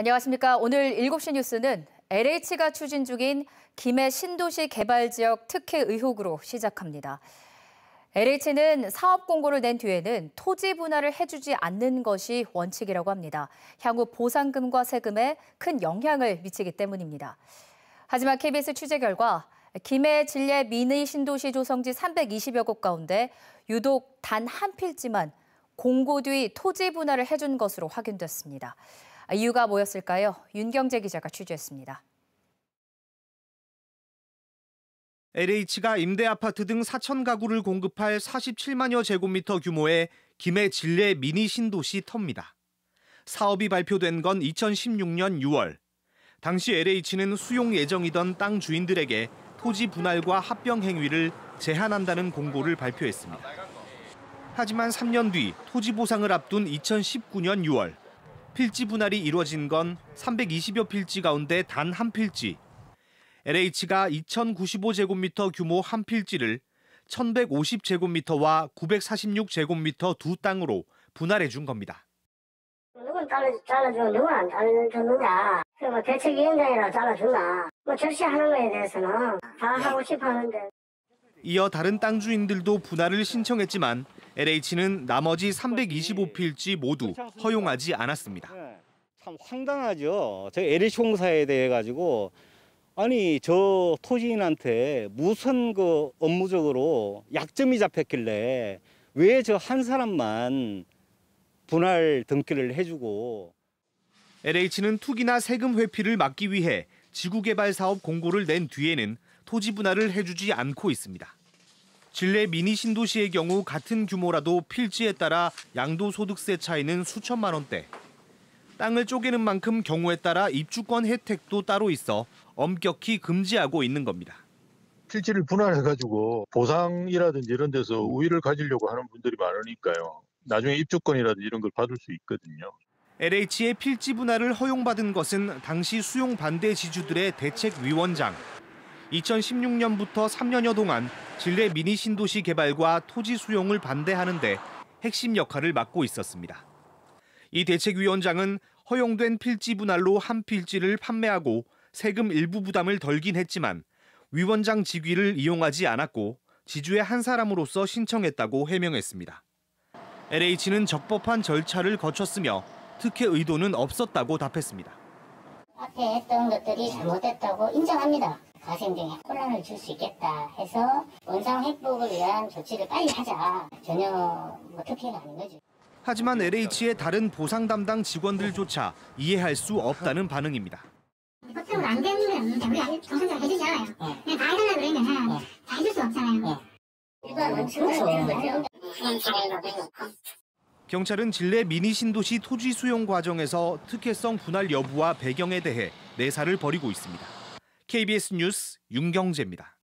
안녕하십니까. 오늘 7시 뉴스는 LH가 추진 중인 김해 신도시 개발 지역 특혜 의혹으로 시작합니다. LH는 사업 공고를 낸 뒤에는 토지 분할을 해주지 않는 것이 원칙이라고 합니다. 향후 보상금과 세금에 큰 영향을 미치기 때문입니다. 하지만 KBS 취재 결과 김해 진례 미니 신도시 조성지 320여 곳 가운데 유독 단 한 필지만 공고 뒤 토지 분할을 해준 것으로 확인됐습니다. 아, 이유가 뭐였을까요? 윤경재 기자가 취재했습니다. LH가 임대 아파트 등 4천 가구를 공급할 47만여 제곱미터 규모의 김해 진례 미니 신도시 터입니다. 사업이 발표된 건 2016년 6월. 당시 LH는 수용 예정이던 땅 주인들에게 토지 분할과 합병 행위를 제한한다는 공고를 발표했습니다. 하지만 3년 뒤 토지 보상을 앞둔 2019년 6월 필지 분할이 이루어진 건 320여 필지 가운데 단 한 필지. LH가 2095제곱미터 규모 한 필지를 1150제곱미터와 946제곱미터 두 땅으로 분할해 준 겁니다. 누군 잘라주, 잘라주고 누군 안 잘라줬느냐. 뭐 대책위원장이라 잘라주나. 뭐 절시하는 거에 대해서는 다 하고 싶어 는데 이어 다른 땅 주인들도 분할을 신청했지만 LH는 나머지 325필지 모두 허용하지 않았습니다. 네, 참 황당하죠. 저 LH 공사에 대해 가지고 아니 저 토지인한테 무슨 그 업무적으로 약점이 잡혔길래 왜 저 한 사람만 분할 등기를 해주고 LH는 투기나 세금 회피를 막기 위해 지구개발 사업 공고를 낸 뒤에는 토지 분할을 해주지 않고 있습니다. 진례 미니 신도시의 경우 같은 규모라도 필지에 따라 양도소득세 차이는 수천만 원대. 땅을 쪼개는 만큼 경우에 따라 입주권 혜택도 따로 있어 엄격히 금지하고 있는 겁니다. 필지를 분할해가지고 보상이라든지 이런 데서 우위를 가지려고 하는 분들이 많으니까요. 나중에 입주권이라든지 이런 걸 받을 수 있거든요. LH의 필지 분할을 허용받은 것은 당시 수용 반대 지주들의 대책위원장. 2016년부터 3년여 동안 진례 미니 신도시 개발과 토지 수용을 반대하는데 핵심 역할을 맡고 있었습니다. 이 대책위원장은 허용된 필지 분할로 한 필지를 판매하고 세금 일부 부담을 덜긴 했지만 위원장 직위를 이용하지 않았고 지주의 한 사람으로서 신청했다고 해명했습니다. LH는 적법한 절차를 거쳤으며 특혜 의도는 없었다고 답했습니다. 앞에 했던 것들이 잘못됐다고 인정합니다. 과세행정에 혼란을 줄 수 있겠다 해서 원상 회복을 위한 조치를 빨리 하자. 전혀 뭐 특혜가 아닌 거죠. 하지만 LH의 다른 보상 담당 직원들조차 이해할 수 없다는 반응입니다. 보통안 되면 우리가 정상적으로 해주잖아요. 예. 그냥 다 해달라 그러면 예. 다 해줄 수 없잖아요. 예. 일반 원칙으로 뭐 되는 그렇죠. 거죠. 경찰은 진례 미니 신도시 토지 수용 과정에서 특혜성 분할 여부와 배경에 대해 내사를 벌이고 있습니다. KBS 뉴스 윤경재입니다.